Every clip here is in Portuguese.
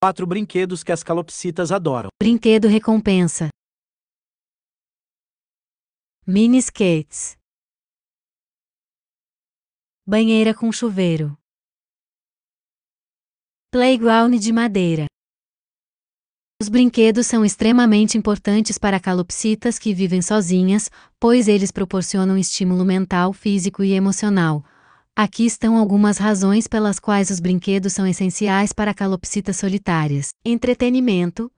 Quatro brinquedos que as calopsitas adoram. Brinquedo recompensa. Mini skates. Banheira com chuveiro. Playground de madeira. Os brinquedos são extremamente importantes para calopsitas que vivem sozinhas, pois eles proporcionam estímulo mental, físico e emocional, Aqui estão algumas razões pelas quais os brinquedos são essenciais para calopsitas solitárias. Entretenimento.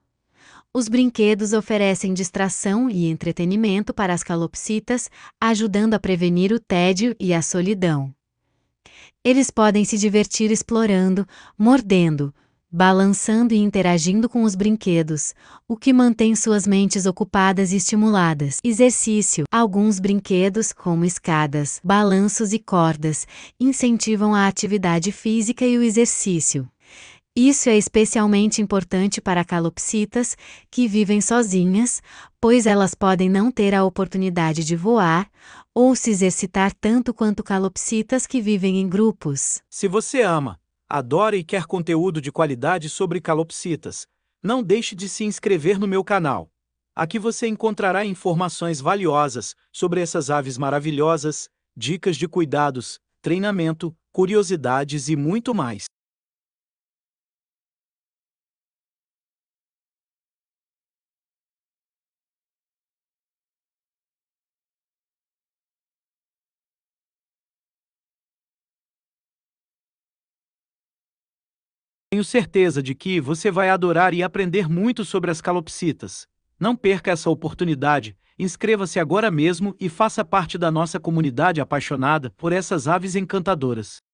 Os brinquedos oferecem distração e entretenimento para as calopsitas, ajudando a prevenir o tédio e a solidão. Eles podem se divertir explorando, mordendo, balançando e interagindo com os brinquedos, o que mantém suas mentes ocupadas e estimuladas. Exercício: alguns brinquedos, como escadas, balanços e cordas, incentivam a atividade física e o exercício. Isso é especialmente importante para calopsitas, que vivem sozinhas, pois elas podem não ter a oportunidade de voar ou se exercitar tanto quanto calopsitas que vivem em grupos. Se você ama adora e quer conteúdo de qualidade sobre calopsitas, não deixe de se inscrever no meu canal. Aqui você encontrará informações valiosas sobre essas aves maravilhosas, dicas de cuidados, treinamento, curiosidades e muito mais. Tenho certeza de que você vai adorar e aprender muito sobre as calopsitas. Não perca essa oportunidade, inscreva-se agora mesmo e faça parte da nossa comunidade apaixonada por essas aves encantadoras.